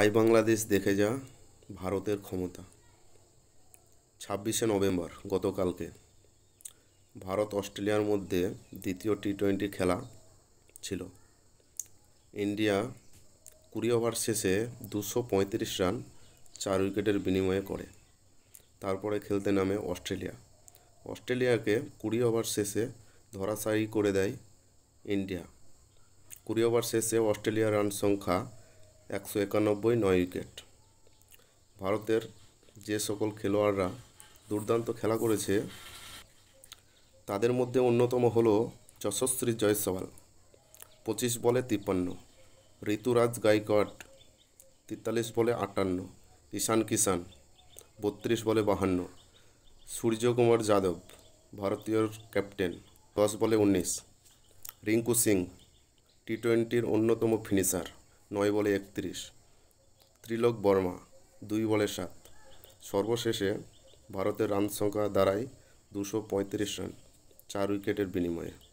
I Bangladesh দেখে যা ভারতের ক্ষমতা ছাব্বিশে নভেম্বর গতকালকে ভারত অস্ট্রেলিয়ার মধ্যে দ্বিতীয় টি টোয়েন্টি খেলা ছিল ইন্ডিয়া কুড়ি ওভার শেষে দুশো পঁয়ত্রিশ রান চার উইকেটের বিনিময়ে করে তারপরে খেলতে নামে অস্ট্রেলিয়া অস্ট্রেলিয়াকে কুড়ি ওভার শেষে ধরাশায়ী করে দেয় ইন্ডিয়া কুড়ি ওভার শেষে অস্ট্রেলিয়ার রান সংখ্যা একশো একানব্বই নয় উইকেট ভারতের যে সকল খেলোয়াড়রা দুর্দান্ত খেলা করেছে তাদের মধ্যে অন্যতম হল যশস্বী জয়সওয়াল পঁচিশ বলে তিপ্পান্ন ঋতুরাজ গাইকট তেতাল্লিশ বলে আটান্ন ঈশান কিষান বত্রিশ বলে বাহান্ন সূর্যকুমার যাদব ভারতীয় ক্যাপ্টেন দশ বলে উনিশ রিঙ্কু সিং টি টোয়েন্টির অন্যতম ফিনিশার নয় বলে একত্রিশ ত্রিলোক বর্মা দুই বলে সাত সর্বশেষে ভারতের রান সংখ্যা দাঁড়ায় দুশো রান চার উইকেটের বিনিময়ে